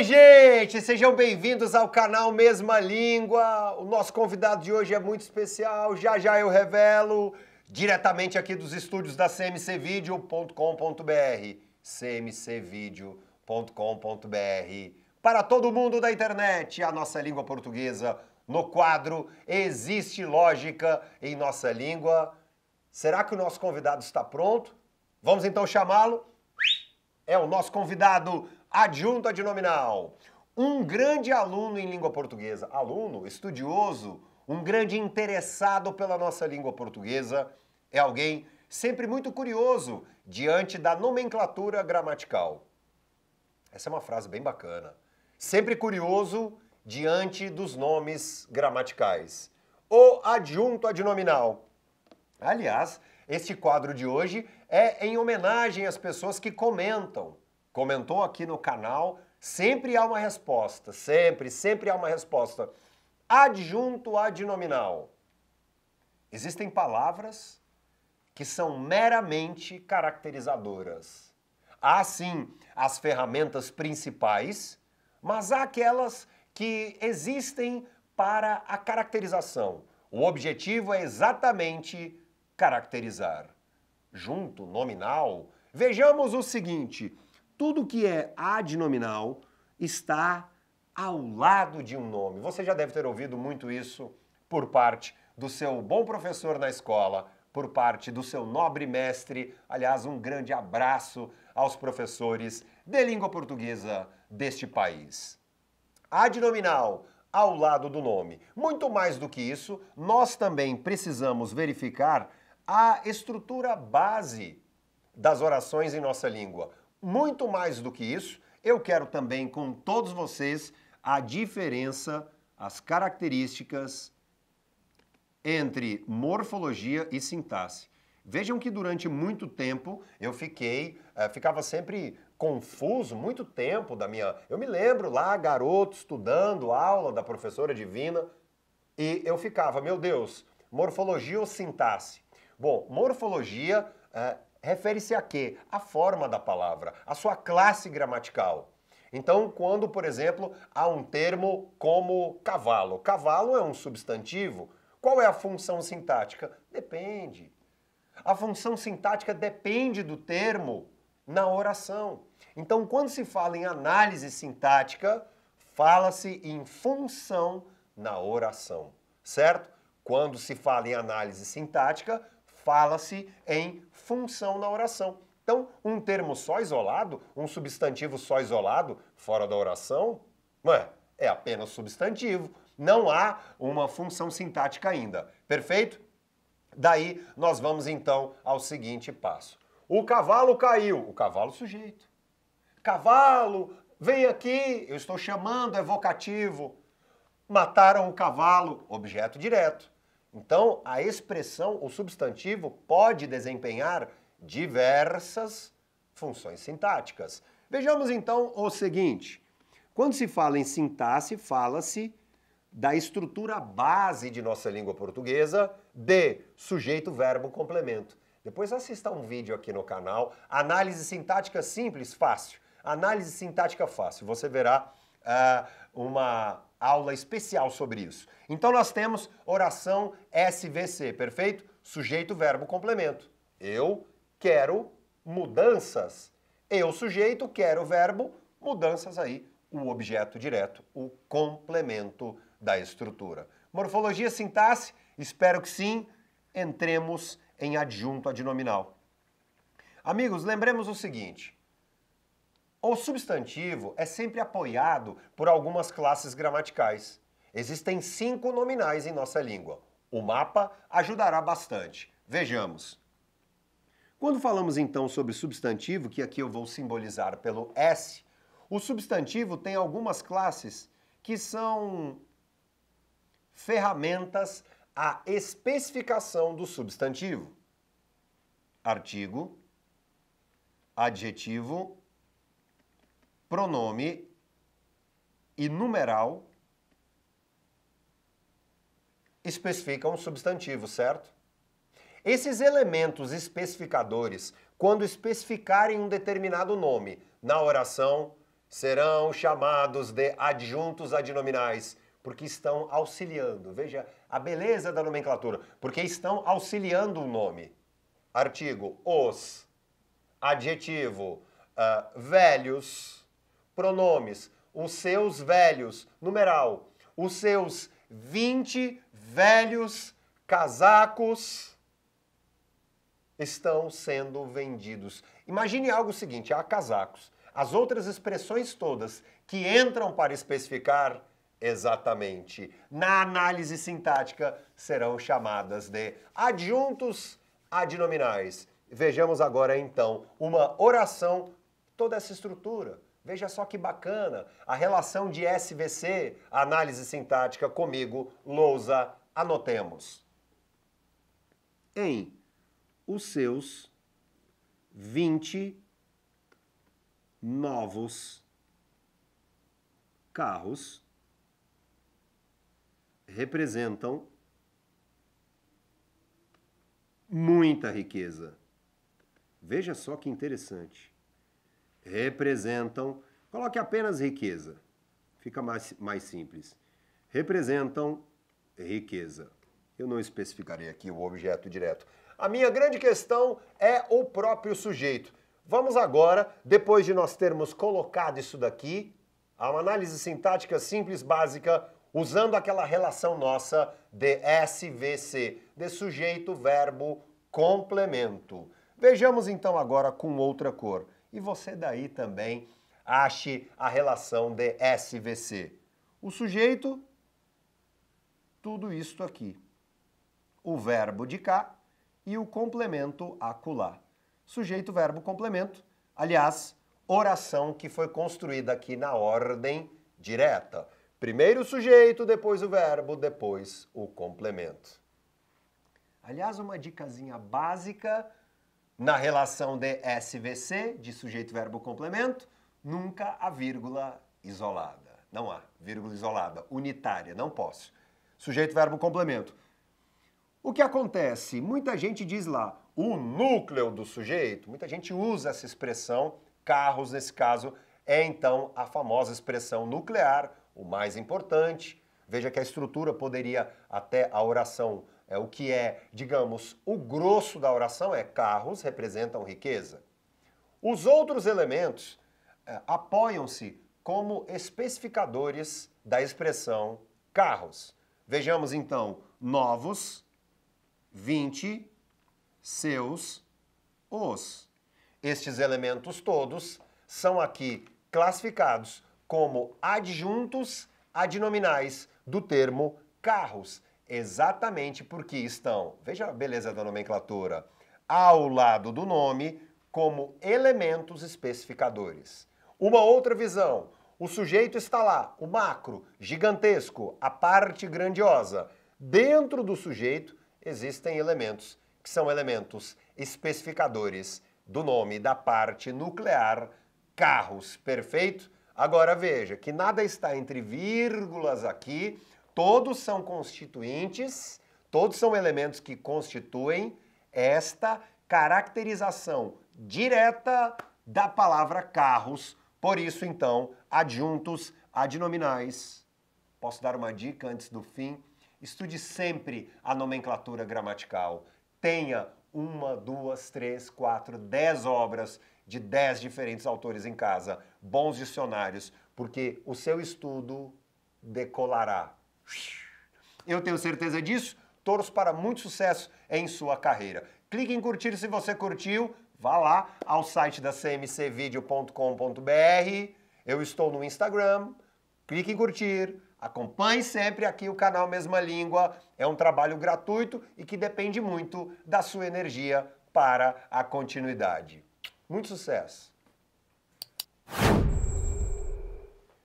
Oi, gente! Sejam bem-vindos ao canal Mesma Língua. O nosso convidado de hoje é muito especial, já já eu revelo, diretamente aqui dos estúdios da cmcvideo.com.br. cmcvideo.com.br. Para todo mundo da internet, a nossa língua portuguesa no quadro Existe Lógica em Nossa Língua. Será que o nosso convidado está pronto? Vamos então chamá-lo? É o nosso convidado adjunta de nominal. Um grande aluno em língua portuguesa, aluno, estudioso, um grande interessado pela nossa língua portuguesa, é alguém sempre muito curioso diante da nomenclatura gramatical. Essa é uma frase bem bacana. Sempre curioso diante dos nomes gramaticais. O adjunto adnominal. Aliás, este quadro de hoje é em homenagem às pessoas que comentam, comentou aqui no canal, sempre há uma resposta, sempre, sempre há uma resposta. Adjunto adnominal. Existem palavras que são meramente caracterizadoras. Há sim as ferramentas principais, mas há aquelas que existem para a caracterização. O objetivo é exatamente caracterizar. Junto, nominal, vejamos o seguinte: tudo que é adnominal está ao lado de um nome. Você já deve ter ouvido muito isso por parte do seu bom professor na escola, por parte do seu nobre mestre. Aliás, um grande abraço aos professores de língua portuguesa deste país. Adnominal ao lado do nome. Muito mais do que isso, nós também precisamos verificar a estrutura base das orações em nossa língua. Muito mais do que isso, eu quero também com todos vocês a diferença, as características entre morfologia e sintaxe. Vejam que durante muito tempo eu fiquei, eh, ficava sempre confuso, muito tempo da minha. Eu me lembro lá, garoto, estudando aula da professora Divina, e eu ficava, meu Deus, morfologia ou sintaxe? Bom, morfologia é, refere-se a quê? A forma da palavra, a sua classe gramatical. Então, quando, por exemplo, há um termo como cavalo, cavalo é um substantivo, qual é a função sintática? Depende. A função sintática depende do termo na oração. Então, quando se fala em análise sintática, fala-se em função na oração, certo? Quando se fala em análise sintática, fala-se em função na oração. Então, um termo só isolado, um substantivo só isolado, fora da oração, não é, é apenas substantivo. Não há uma função sintática ainda. Perfeito? Daí nós vamos então ao seguinte passo. O cavalo caiu, o cavalo sujeito. Cavalo, vem aqui, eu estou chamando, é vocativo. Mataram o cavalo, objeto direto. Então, a expressão, o substantivo, pode desempenhar diversas funções sintáticas. Vejamos então o seguinte: quando se fala em sintaxe, fala-se da estrutura base de nossa língua portuguesa de sujeito, verbo, complemento. Depois assista um vídeo aqui no canal, análise sintática simples, fácil. Análise sintática fácil. Você verá uh, uma aula especial sobre isso. Então nós temos oração SVC, perfeito? Sujeito, verbo, complemento. Eu quero mudanças. Eu, sujeito, quero verbo, mudanças aí, o objeto direto, o complemento da estrutura. Morfologia, sintaxe, espero que sim. Entremos em adjunto adnominal. Amigos, lembremos o seguinte: o substantivo é sempre apoiado por algumas classes gramaticais. Existem cinco nominais em nossa língua. O mapa ajudará bastante. Vejamos. Quando falamos então sobre substantivo, que aqui eu vou simbolizar pelo S, o substantivo tem algumas classes que são ferramentas à especificação do substantivo. Artigo, adjetivo pronome e numeral especificam um substantivo, certo? Esses elementos especificadores, quando especificarem um determinado nome na oração, serão chamados de adjuntos adnominais, porque estão auxiliando. Veja a beleza da nomenclatura, porque estão auxiliando o nome. Artigo: os, adjetivo, uh, velhos pronomes, os seus velhos, numeral, os seus 20 velhos casacos estão sendo vendidos. Imagine algo seguinte: há casacos. As outras expressões todas que entram para especificar exatamente na análise sintática serão chamadas de adjuntos adnominais. Vejamos agora então uma oração, toda essa estrutura Veja só que bacana a relação de SVC, análise sintática comigo, Lousa, anotemos. Em os seus 20 novos carros representam muita riqueza. Veja só que interessante representam, coloque apenas riqueza, fica mais, mais simples, representam riqueza. Eu não especificarei aqui o objeto direto. A minha grande questão é o próprio sujeito. Vamos agora, depois de nós termos colocado isso daqui, a uma análise sintática simples básica, usando aquela relação nossa de SVC, de sujeito, verbo, complemento. Vejamos então agora com outra cor e você daí também ache a relação de SVC. O sujeito, tudo isto aqui. O verbo de cá e o complemento acolá. Sujeito, verbo, complemento. Aliás, oração que foi construída aqui na ordem direta. Primeiro o sujeito, depois o verbo, depois o complemento. Aliás, uma dicasinha básica na relação de SVC, de sujeito-verbo complemento, nunca a vírgula isolada. Não há vírgula isolada, unitária, não posso. Sujeito-verbo complemento. O que acontece? Muita gente diz lá, o núcleo do sujeito, muita gente usa essa expressão, carros nesse caso, é então a famosa expressão nuclear, o mais importante. Veja que a estrutura poderia, até a oração é, o que é, digamos, o grosso da oração é carros representam riqueza. Os outros elementos é, apoiam-se como especificadores da expressão carros. Vejamos então novos, 20, seus, os. Estes elementos todos são aqui classificados como adjuntos adnominais do termo carros Exatamente porque estão, veja a beleza da nomenclatura, ao lado do nome como elementos especificadores. Uma outra visão, o sujeito está lá, o macro, gigantesco, a parte grandiosa. Dentro do sujeito existem elementos que são elementos especificadores do nome da parte nuclear, carros, perfeito? Agora veja que nada está entre vírgulas aqui Todos são constituintes, todos são elementos que constituem esta caracterização direta da palavra carros. Por isso, então, adjuntos, adnominais. Posso dar uma dica antes do fim? Estude sempre a nomenclatura gramatical. Tenha uma, duas, três, quatro, dez obras de dez diferentes autores em casa, bons dicionários, porque o seu estudo decolará. Eu tenho certeza disso. Torço para muito sucesso em sua carreira. Clique em curtir se você curtiu. Vá lá ao site da cmcvideo.com.br. Eu estou no Instagram. Clique em curtir. Acompanhe sempre aqui o canal Mesma Língua. É um trabalho gratuito e que depende muito da sua energia para a continuidade. Muito sucesso!